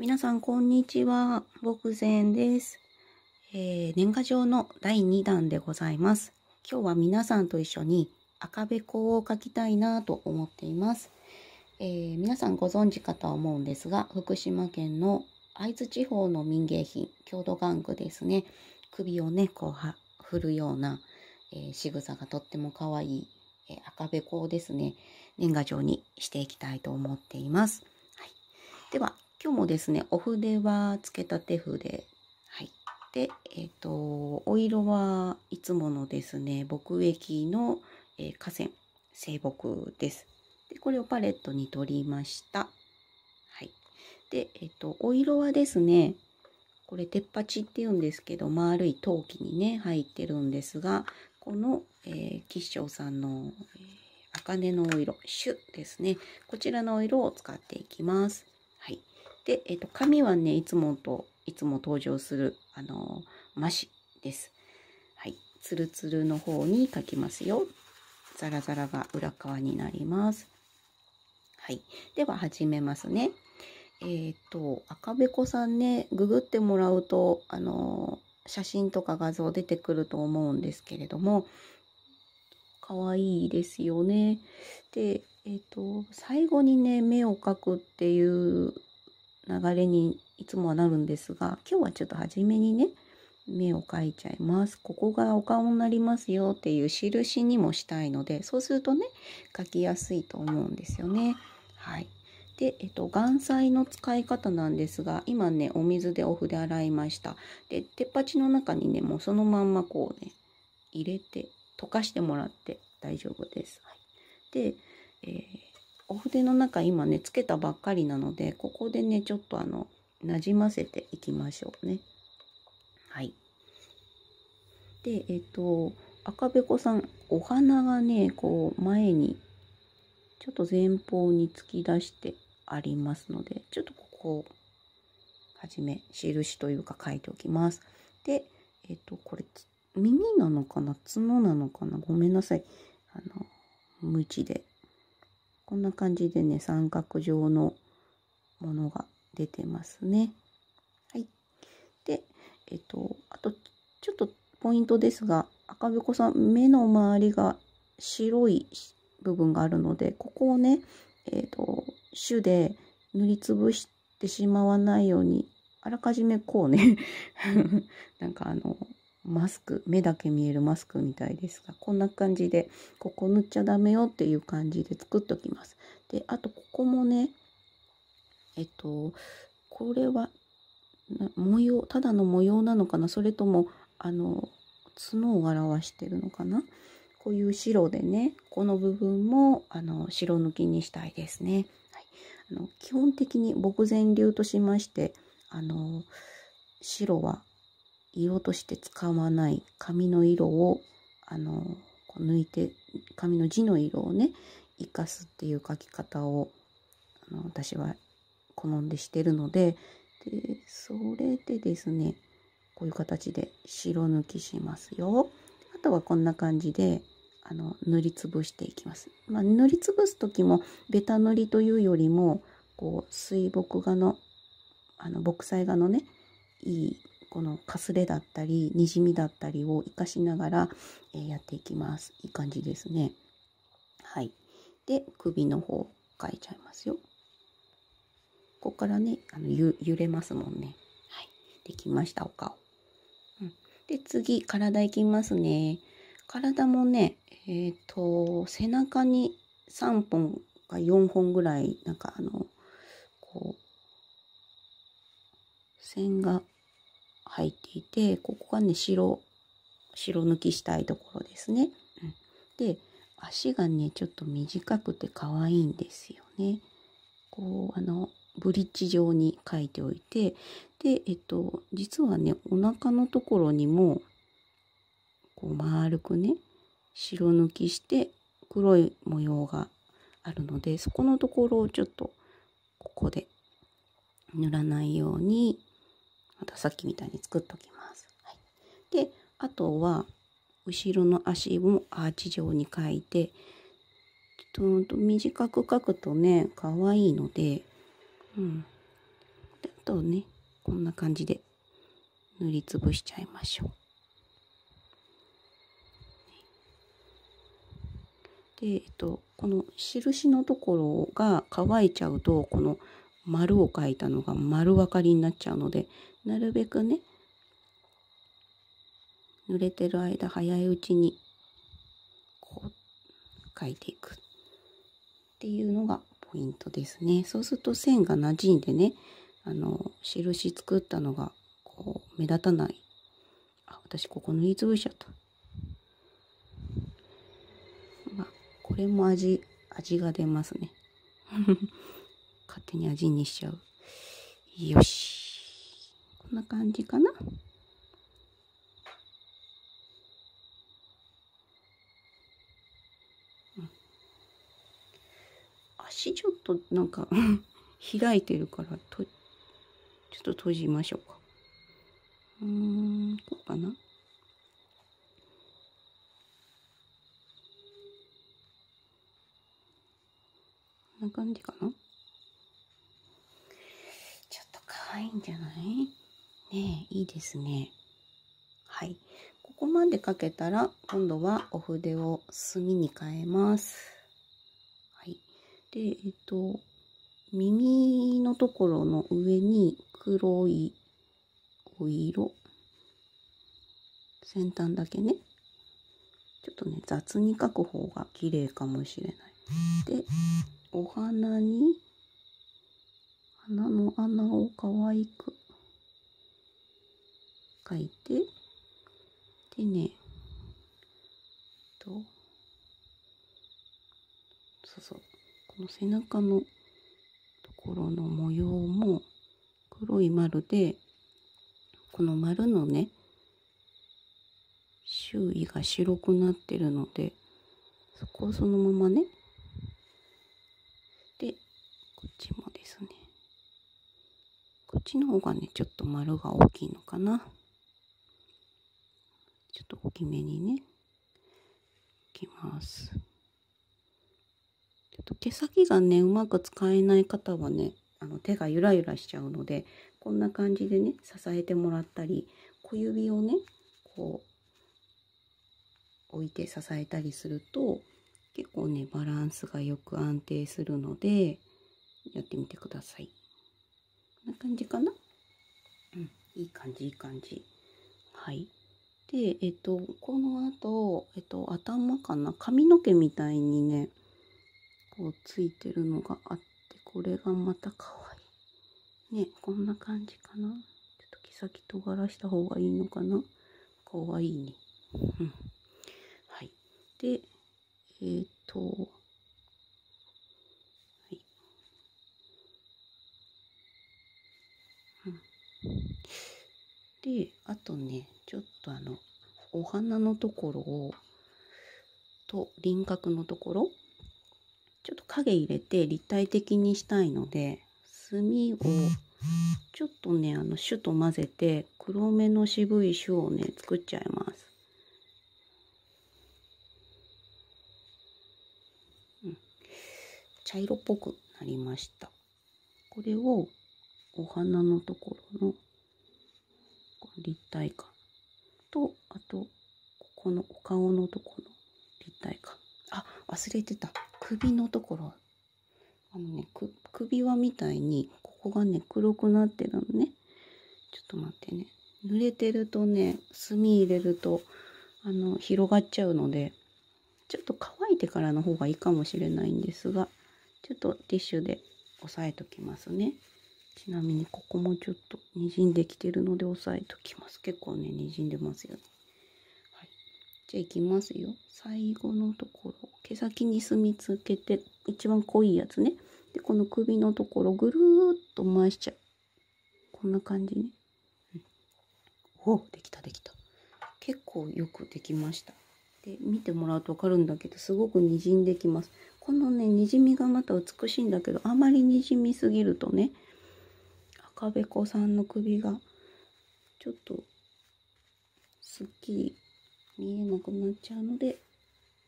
皆さん、こんにちは。僕前です、えー、年賀状の第2弾でございます。今日は皆さんと一緒に赤べこを描きたいなと思っています、えー、皆さんご存知かと思うんですが、福島県の会津地方の民芸品、郷土玩具ですね。首をね、こう振るような、えー、仕草がとっても可愛い、えー、赤べこをですね、年賀状にしていきたいと思っています。はい、では、今日もですね、お筆はつけたて筆。はい。で、えっ、ー、と、お色はいつものですね、木液の、えー、河川、静木です。で、これをパレットに取りました。はい。で、えっ、ー、と、お色はですね、これ、鉄鉢って言うんですけど、丸い陶器にね、入ってるんですが、この、えー、吉祥さんの、えー、茜のお色、ュですね。こちらのお色を使っていきます。で、えっ、ー、と、紙はね、いつもと、いつも登場する、あのー、マシです。はい。つるつるの方に書きますよ。ザラザラが裏側になります。はい。では、始めますね。えっ、ー、と、赤べこさんね、ググってもらうと、あの写真とか画像出てくると思うんですけれども、可愛いですよね。で、えっ、ー、と、最後にね、目を描くっていう流れにいつもはなるんですが、今日はちょっと初めにね、目を描いちゃいます。ここがお顔になりますよっていう印にもしたいので、そうするとね、描きやすいと思うんですよね。はい。で、えっと、顔彩の使い方なんですが、今ね、お水でお筆洗いました。で、鉄鉢の中にね、もうそのまんまこうね、入れて、溶かしてもらって大丈夫です。はい、で、えーお筆の中今ねつけたばっかりなのでここでねちょっとあのなじませていきましょうねはいでえっ、と赤べこさんお花がねこう前にちょっと前方に突き出してありますのでちょっとここをはじめ印というか書いておきますでえっ、とこれ耳なのかな角なのかなごめんなさいあの無知でこんな感じでね、三角状のものが出てますね。はい。で、えっと、あと、ちょっとポイントですが、赤べこさん、目の周りが白い部分があるので、ここをね、えっと、種で塗りつぶしてしまわないように、あらかじめこうね なんかあの、マスク目だけ見えるマスクみたいですがこんな感じでここ塗っちゃダメよっていう感じで作っときます。であとここもねえっとこれは模様ただの模様なのかなそれともあの角を表してるのかなこういう白でねこの部分もあの白抜きにしたいですね。はい、あの基本的に墨前流としましてあの白は色として使わない紙の色をあのこう抜いて紙の字の色をね生かすっていう書き方をあの私は好んでしてるのででそれでですねこういう形で白抜きしますよ。あとはこんな感じであの塗りつぶしていきます。まあ、塗りつぶす時もベタ塗りというよりもこう水墨画のあの墨彩画のねいいこのかすれだったりにじみだったりを活かしながら、えー、やっていきますいい感じですねはいで首の方を変えちゃいますよここからねあの揺れますもんねはいできましたお顔、うん、で次体いきますね体もねえっ、ー、と背中に3本か4本ぐらいなんかあのこう線が入っていてここがね白白抜きしたいところですね。うん、で足がねちょっと短くて可愛いんですよね。こうあのブリッジ状に書いておいてでえっと実はねお腹のところにもこう丸くね白抜きして黒い模様があるのでそこのところをちょっとここで塗らないようにまたさっきみたいに作っときます。はい、であとは後ろの足もアーチ状に描いてちょっと短く描くとね可愛いので,、うん、であとねこんな感じで塗りつぶしちゃいましょう。で、えっと、この印のところが乾いちゃうとこの丸を書いたのが丸分かりになっちゃうのでなるべくね濡れてる間早いうちにこう書いていくっていうのがポイントですねそうすると線が馴染んでねあの印作ったのがこう目立たないあ私ここ縫いつぶしちゃったまあこれも味味が出ますね勝手に味にしちゃう。よし。こんな感じかな。うん、足ちょっとなんか 開いてるからとちょっと閉じましょうかうんこうかなこんな感じかなはい、んじゃないねえ、いいですね。はい。ここまでかけたら、今度はお筆を墨に変えます。はい。で、えっと、耳のところの上に黒いお色。先端だけね。ちょっとね、雑に描く方が綺麗かもしれない。で、お花に鼻の穴を可愛く描いてでねとそうそうこの背中のところの模様も黒い丸でこの丸のね周囲が白くなってるのでそこをそのままねちの方がね、ちょっと丸が大きいのかな。ちょっと大きめにね、いきます。ちょっと毛先がね、うまく使えない方はね、あの手がゆらゆらしちゃうので、こんな感じでね、支えてもらったり、小指をね、こう、置いて支えたりすると、結構ね、バランスがよく安定するので、やってみてください。な感じかなうんいい感じいい感じはいでえっとこの後、えっと頭かな髪の毛みたいにねこうついてるのがあってこれがまた可愛いねこんな感じかなちょっと毛先尖らした方がいいのかな可愛いねうんはいでえっ、ー、とであとねちょっとあのお花のところをと輪郭のところちょっと影入れて立体的にしたいので墨をちょっとねあの種と混ぜて黒目の渋い種をね作っちゃいます。うん、茶色っぽくなりました。これをお花のところの立体感とあとここのお顔のとこの立体感あ忘れてた首のところあのね首輪みたいにここがね黒くなってるのねちょっと待ってね濡れてるとね墨入れるとあの広がっちゃうのでちょっと乾いてからの方がいいかもしれないんですがちょっとティッシュで押さえときますね。ちなみにここもちょっとにじんできてるので押さえときます結構ねにじんでますよね、はい、じゃあいきますよ最後のところ毛先に墨つけて一番濃いやつねでこの首のところぐるーっと回しちゃうこんな感じね、うん、おできたできた結構よくできましたで見てもらうと分かるんだけどすごくにじんできますこのねにじみがまた美しいんだけどあまりにじみすぎるとね赤べこさんの首がちょっとすっきり見えなくなっちゃうので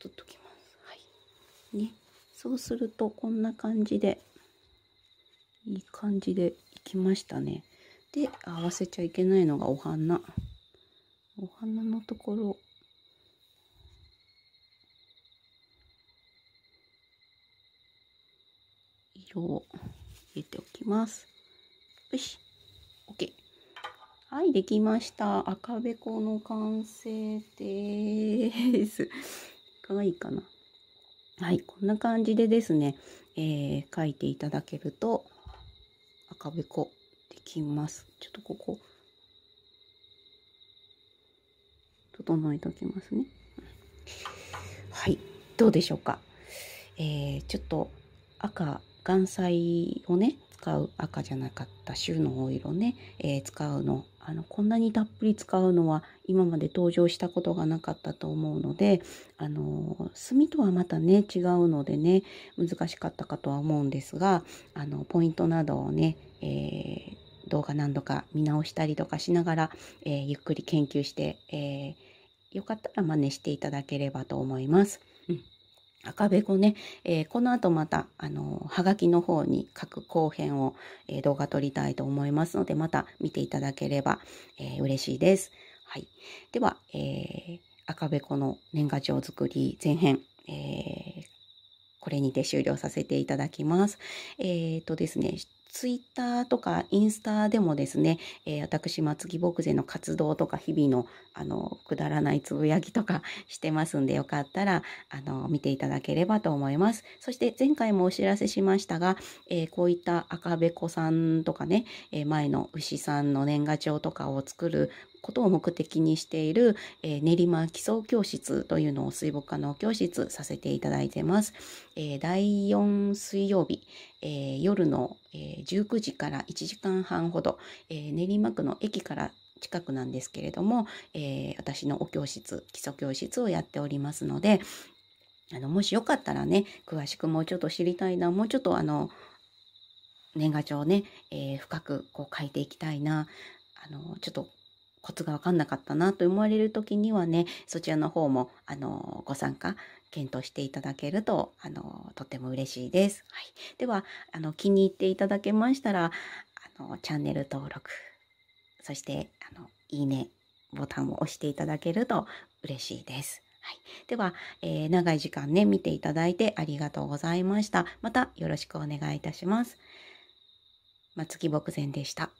取っときます。はい。ね。そうするとこんな感じでいい感じでいきましたね。で合わせちゃいけないのがお花。お花のところ色を入れておきます。よし OK はいできました赤べこの完成です 可愛いかなはいこんな感じでですね、えー、書いていただけると赤べこできますちょっとここ整えておきますねはいどうでしょうかえー、ちょっと赤岩彩をね使う赤じゃなかった州のお色ね、えー、使うのあのこんなにたっぷり使うのは今まで登場したことがなかったと思うのであの墨とはまたね違うのでね難しかったかとは思うんですがあのポイントなどをね、えー、動画何度か見直したりとかしながら、えー、ゆっくり研究して、えー、よかったら真似していただければと思います。赤べこね、えー、この後また、あの、はがきの方に書く後編を、えー、動画撮りたいと思いますので、また見ていただければ、えー、嬉しいです。はい。では、えー、赤べこの年賀状作り前編、えー、これにて終了させていただきます。えっ、とですね、ツイッターとかインスタでもですね、えー、私、松木牧前の活動とか、日々の、あの、くだらないつぶやきとか してますんで、よかったら、あの、見ていただければと思います。そして、前回もお知らせしましたが、えー、こういった赤べこさんとかね、えー、前の牛さんの年賀状とかを作ることを目的にしている、えー、練馬基礎教室というのを水墨画の教室させていただいてます。えー、第4水曜日、えー、夜の、え19時から1時間半ほど、え練馬区の駅から近くなんですけれども、え私のお教室、基礎教室をやっておりますので、あの、もしよかったらね、詳しくもうちょっと知りたいな、もうちょっとあの、年賀状ね、えー、深くこう書いていきたいな、あの、ちょっとコツが分かんなかったなと思われる時にはねそちらの方もあのご参加検討していただけるとあのとても嬉しいです。はい、ではあの気に入っていただけましたらあのチャンネル登録そしてあのいいねボタンを押していただけると嬉しいです。はい、では、えー、長い時間ね見ていただいてありがとうございました。またよろしくお願いいたします。松木牧前でした。